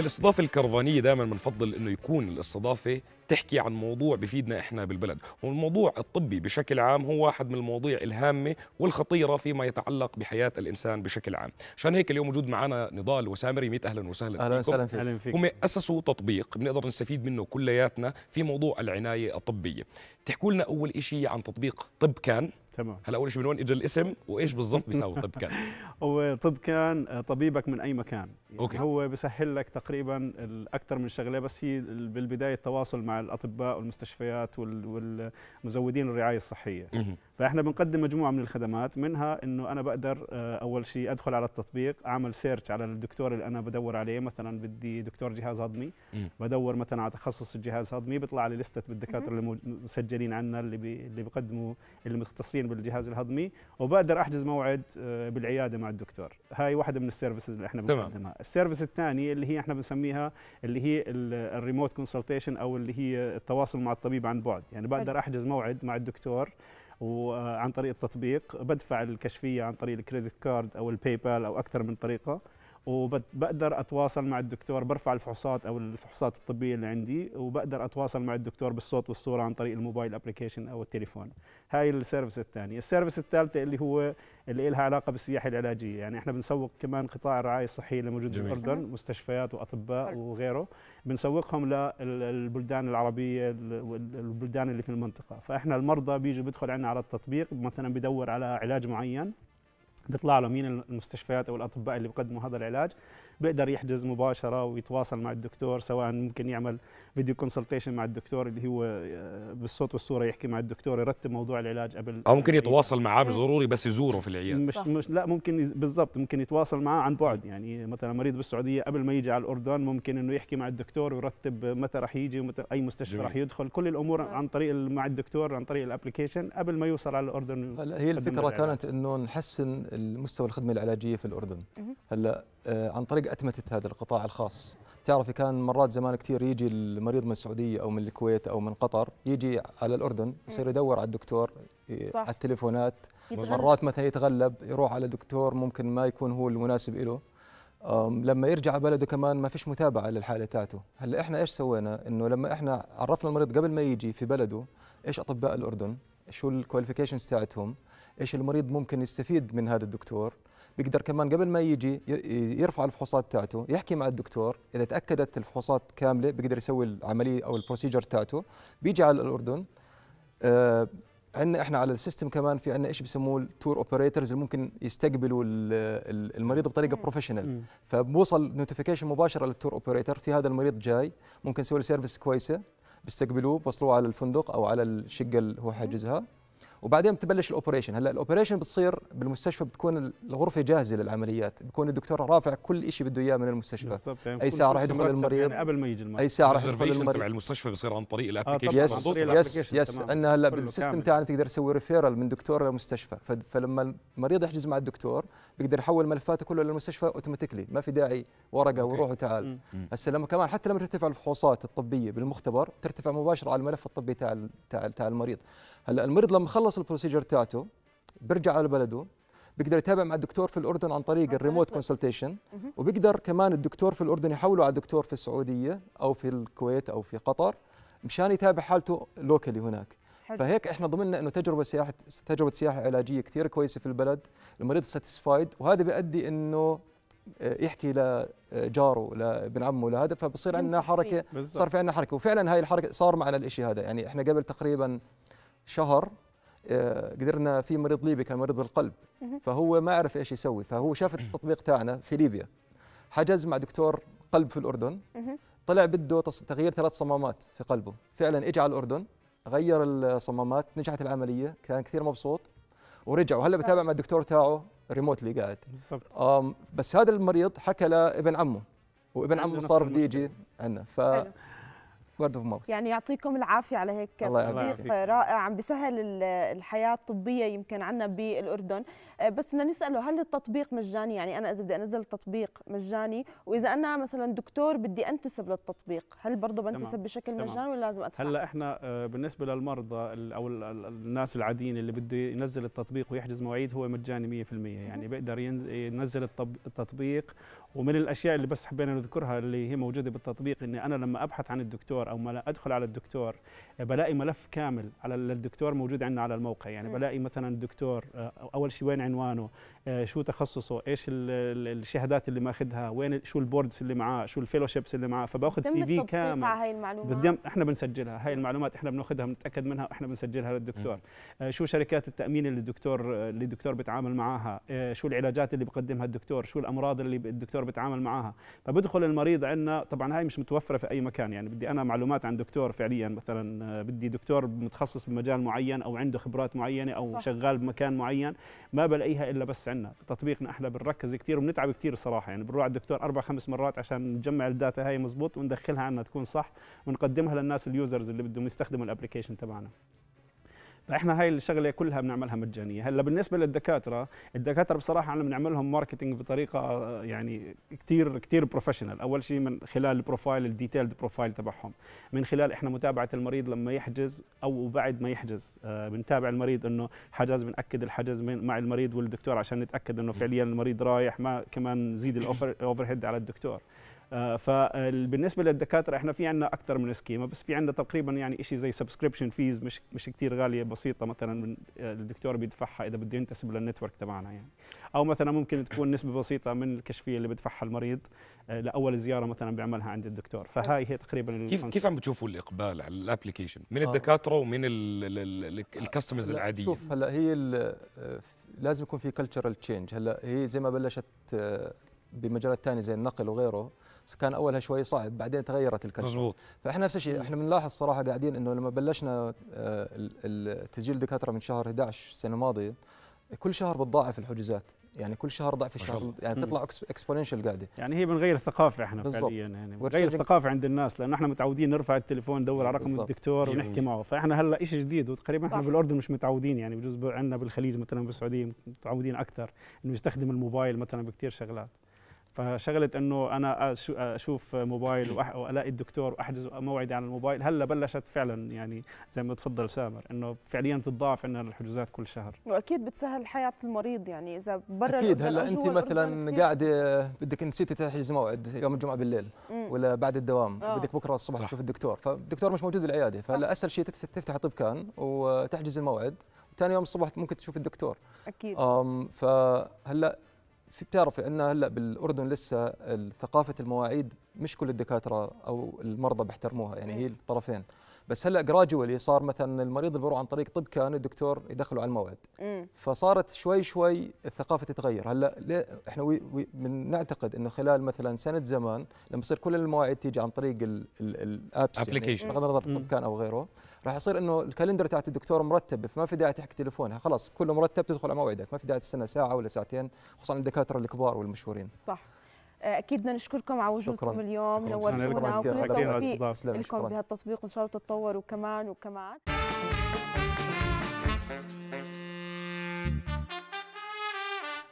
بالاستضافه الكرفانيه دائما بنفضل انه يكون الاستضافه تحكي عن موضوع بفيدنا احنا بالبلد والموضوع الطبي بشكل عام هو واحد من المواضيع الهامه والخطيره فيما يتعلق بحياه الانسان بشكل عام عشان هيك اليوم موجود معنا نضال وسامري ميت اهلا وسهلا اهلا وسهلا فيك. أهلاً فيك هم اسسوا تطبيق بنقدر نستفيد منه كلياتنا في موضوع العنايه الطبيه تحكوا لنا اول شيء عن تطبيق طب كان تمام هلا اول شيء وين اجى الاسم وايش بالضبط بيساوي طب كان هو طب كان طبيبك من اي مكان يعني أوكي. هو بسهل لك تقريبا اكثر من شغله بس هي بالبدايه التواصل مع الاطباء والمستشفيات والمزودين الرعايه الصحيه فاحنا بنقدم مجموعه من الخدمات منها انه انا بقدر آه، اول شيء ادخل على التطبيق اعمل سيرش على الدكتور اللي انا بدور عليه مثلا بدي دكتور جهاز هضمي بدور مثلا على تخصص الجهاز الهضمي بيطلع لي لسته بالدكاتره اللي مسجلين عنا اللي بي اللي بيقدموا اللي متخصصين بالجهاز الهضمي وبقدر احجز موعد آه، بالعياده مع الدكتور هاي واحده من السيرفيسز اللي احنا بنقدمها السيرفيس الثاني اللي هي احنا بنسميها اللي هي الريموت كونسلتيشن او اللي هي التواصل مع الطبيب عن بعد يعني بقدر احجز موعد مع الدكتور وعن طريق التطبيق بدفع الكشفيه عن طريق الكريدت كارد او الباي بال او اكثر من طريقه وبقدر اتواصل مع الدكتور برفع الفحوصات او الفحوصات الطبيه اللي عندي وبقدر اتواصل مع الدكتور بالصوت والصوره عن طريق الموبايل ابلكيشن او التليفون هاي السيرفيس الثانيه السيرفيس الثالثه اللي هو اللي لها علاقه بالسياحه العلاجيه يعني احنا بنسوق كمان قطاع الرعايه الصحيه اللي موجود بالاردن مستشفيات واطباء وغيره بنسوقهم للبلدان العربيه والبلدان اللي في المنطقه فاحنا المرضى بيجي بيدخل عندنا على التطبيق مثلا بدور على علاج معين بيطلع له مين المستشفيات او الاطباء اللي بيقدموا هذا العلاج بيقدر يحجز مباشره ويتواصل مع الدكتور سواء ممكن يعمل فيديو كونسلتيشن مع الدكتور اللي هو آه، بالصوت والصوره يحكي مع الدكتور يرتب موضوع العلاج قبل او ممكن يتواصل معاه مش ضروري بس يزوره في العياده مش, مش لا ممكن بالضبط ممكن يتواصل معاه عن بعد يعني مثلا مريض بالسعوديه قبل ما يجي على الاردن ممكن انه يحكي مع الدكتور ويرتب متى راح يجي ومتى اي مستشفى راح يدخل كل الامور نعم. عن طريق مع الدكتور عن طريق الابلكيشن قبل ما يوصل على الاردن هلا هي الفكره كانت انه نحسن مستوى الخدمه العلاجيه في الاردن هلا آه، عن طريق اتمته هذا القطاع الخاص تعرفي كان مرات زمان كثير يجي المريض من السعوديه او من الكويت او من قطر يجي على الاردن يصير يدور على الدكتور صح. على التليفونات مرات مثلا يتغلب يروح على دكتور ممكن ما يكون هو المناسب له لما يرجع بلده كمان ما فيش متابعه للحاله تاعته هلا احنا ايش سوينا انه لما احنا عرفنا المريض قبل ما يجي في بلده ايش اطباء الاردن شو الكواليفيكيشنز تاعتهم ايش المريض ممكن يستفيد من هذا الدكتور بيقدر كمان قبل ما يجي يرفع الفحوصات تاعته يحكي مع الدكتور اذا تاكدت الفحوصات كامله بيقدر يسوي العمليه او البروسيجر تاعته بيجي على الاردن آه عندنا احنا على السيستم كمان في عندنا ايش بسموه التور اوبريتورز اللي ممكن يستقبلوا المريض بطريقه بروفيشنال فبوصل نوتيفيكيشن مباشره للتور اوبريتور في هذا المريض جاي ممكن يسوي له سيرفيس كويسه بيستقبلوه بوصلوه على الفندق او على الشقه اللي هو حاجزها وبعدين بتبلش الاوبريشن هلا الاوبريشن بتصير بالمستشفى بتكون الغرفه جاهزه للعمليات بكون الدكتور رافع كل شيء بده اياه من المستشفى يعني اي ساعه راح يدخل يعني المريض يعني قبل ما يجي المريض اي ساعه راح يدخل المريض المستشفى بصير عن طريق الابلكيشن يس يس يس عندنا هلا بالسيستم تاعنا تقدر تسوي ريفيرال من دكتور لمستشفى فلما المريض يحجز مع الدكتور بيقدر يحول ملفاته كله للمستشفى اوتوماتيكلي ما في داعي ورقه وروح وتعال هسه لما كمان حتى لما ترتفع الفحوصات الطبيه بالمختبر ترتفع مباشره على الملف الطبي تاع تاع المريض هلا المريض لما خلص بيخلص البروسيجر تاعته بيرجع على بلده بيقدر يتابع مع الدكتور في الاردن عن طريق الريموت كونسلتيشن وبيقدر كمان الدكتور في الاردن يحوله على الدكتور في السعوديه او في الكويت او في قطر مشان يتابع حالته لوكالي هناك فهيك احنا ضمننا انه تجربه سياحه تجربه سياحه علاجيه كثير كويسه في البلد المريض ساتيسفايد وهذا بيؤدي انه آه، يحكي لجاره آه، لابن عمه لهذا فبصير عندنا حركه صار في عندنا حركه وفعلا هاي الحركه صار معنا الشيء هذا يعني احنا قبل تقريبا شهر آه، قدرنا في مريض ليبي كان مريض بالقلب فهو ما عرف ايش يسوي فهو شاف التطبيق تاعنا في ليبيا حجز مع دكتور قلب في الاردن طلع بده تغيير ثلاث صمامات في قلبه فعلا اجى على الاردن غير الصمامات نجحت العمليه كان كثير مبسوط ورجع وهلا بتابع مع الدكتور تاعه ريموتلي قاعد بس هذا المريض حكى لابن عمه وابن عمه صار بده يجي عندنا ف حلو. وورد اوف ماوث يعني يعطيكم العافيه على هيك تطبيق رائع عم بيسهل الحياه الطبيه يمكن عنا بالاردن آه، بس بدنا نساله هل التطبيق مجاني يعني انا اذا بدي انزل التطبيق مجاني واذا انا مثلا دكتور بدي انتسب للتطبيق هل برضه بنتسب بشكل تمام. مجاني ولا لازم ادفع هلا احنا آه، بالنسبه للمرضى او الناس العاديين اللي بده ينزل التطبيق ويحجز مواعيد هو مجاني 100% يعني بيقدر ينزل التطبيق ومن الاشياء اللي بس حبينا نذكرها اللي هي موجوده بالتطبيق اني انا لما ابحث عن الدكتور او ما ادخل على الدكتور بلاقي ملف كامل على الدكتور موجود عندنا على الموقع يعني بلاقي مثلا الدكتور آه، اول شيء وين عنوانه آه، شو تخصصه ايش الشهادات اللي ماخذها وين شو البوردز اللي معاه شو الفيلوشيبس اللي معاه فباخذ سي في كامل هاي المعلومات احنا بنسجلها هاي المعلومات احنا بناخذها بنتاكد منها احنا بنسجلها للدكتور آه، شو شركات التامين اللي الدكتور اللي الدكتور بيتعامل معاها شو العلاجات اللي بقدمها الدكتور شو الامراض اللي الدكتور بيتعامل معاها فبدخل المريض عندنا طبعا هاي مش متوفره في اي مكان يعني بدي انا معلومات معلومات عن دكتور فعليا مثلا آه، بدي دكتور متخصص بمجال معين او عنده خبرات معينه او صح. شغال بمكان معين ما بلاقيها الا بس عندنا تطبيقنا احنا بنركز كثير وبنتعب كثير صراحه يعني بنروح على الدكتور اربع خمس مرات عشان نجمع الداتا هاي مزبوط وندخلها عنا تكون صح ونقدمها للناس اليوزرز اللي بدهم يستخدموا الابلكيشن تبعنا فاحنا هاي الشغله كلها بنعملها مجانيه هلا بالنسبه للدكاتره الدكاتره بصراحه انا بنعملهم ماركتينج بطريقه يعني كثير كثير بروفيشنال اول شيء من خلال البروفايل الديتيلد بروفايل تبعهم من خلال احنا متابعه المريض لما يحجز او بعد ما يحجز آه، بنتابع المريض انه حجز بناكد الحجز مع المريض والدكتور عشان نتاكد انه فعليا المريض رايح ما كمان نزيد الاوفر هيد على الدكتور آه، فبالنسبه للدكاتره احنا في عندنا اكثر من سكيما بس في عندنا تقريبا يعني شيء زي سبسكريبشن فيز مش مش كثير غاليه بسيطه مثلا آه، الدكتور بيدفعها اذا بده ينتسب للنتورك تبعنا يعني او مثلا ممكن تكون نسبه بسيطه من الكشفيه اللي بدفعها المريض آه، لاول زياره مثلا بيعملها عند الدكتور فهاي هي تقريبا كيف كيف عم بتشوفوا الاقبال على الابلكيشن من الدكاتره ومن الكاستمرز العاديه شوف هلا هي لازم يكون في كلتشرال تشينج هلا هي زي ما بلشت بمجالات ثانيه زي النقل وغيره كان اولها شوي صعب بعدين تغيرت الكلمه مزبوط فاحنا نفس الشيء احنا بنلاحظ صراحه قاعدين انه لما بلشنا آه، تسجيل دكاتره من شهر 11 السنه الماضيه كل شهر بتضاعف الحجوزات يعني كل شهر ضعف الشهر يعني تطلع اكسبوننشال قاعده يعني هي بنغير الثقافه احنا فعليا يعني بنغير الثقافه عند الناس لانه احنا متعودين نرفع التليفون ندور على رقم بالزبط. الدكتور ونحكي معه فاحنا هلا شيء جديد وتقريبا احنا بالاردن مش متعودين يعني بجوز عندنا بالخليج مثلا بالسعوديه متعودين اكثر انه يستخدم الموبايل مثلا بكثير شغلات فشغله انه انا اشوف موبايل والاقي الدكتور واحجز موعدي على الموبايل هلا بلشت فعلا يعني زي ما تفضل سامر انه فعليا بتتضاعف عندنا الحجوزات كل شهر واكيد بتسهل حياه المريض يعني اذا برا اكيد هلا انت مثلا قاعده بدك نسيتي تحجز موعد يوم الجمعه بالليل ولا بعد الدوام آه. بدك بكره الصبح تشوف الدكتور فالدكتور مش موجود بالعياده فهلا اسهل شيء تفتح طب كان وتحجز الموعد ثاني يوم الصبح ممكن تشوف الدكتور اكيد فهلا في بتعرفي ان هلا بالاردن لسه ثقافه المواعيد مش كل الدكاتره او المرضى بيحترموها يعني هي إيه. الطرفين بس هلا جراجولي صار مثلا المريض اللي بيروح عن طريق طب كان الدكتور يدخله على الموعد فصارت شوي شوي الثقافه تتغير هلا ليه احنا وي وي من نعتقد انه خلال مثلا سنه زمان لما يصير كل المواعيد تيجي عن طريق الابس يعني بغض النظر طب كان او غيره راح يصير انه الكالندر تاعت الدكتور مرتب فما في داعي تحكي تليفونها خلاص كله مرتب تدخل على موعدك ما في داعي تستنى ساعه ولا ساعتين خصوصا الدكاتره الكبار والمشهورين صح آه، اكيد بدنا نشكركم على وجودكم اليوم نورتونا وكل التوفيق لكم بهالتطبيق ان شاء الله تتطوروا كمان وكمان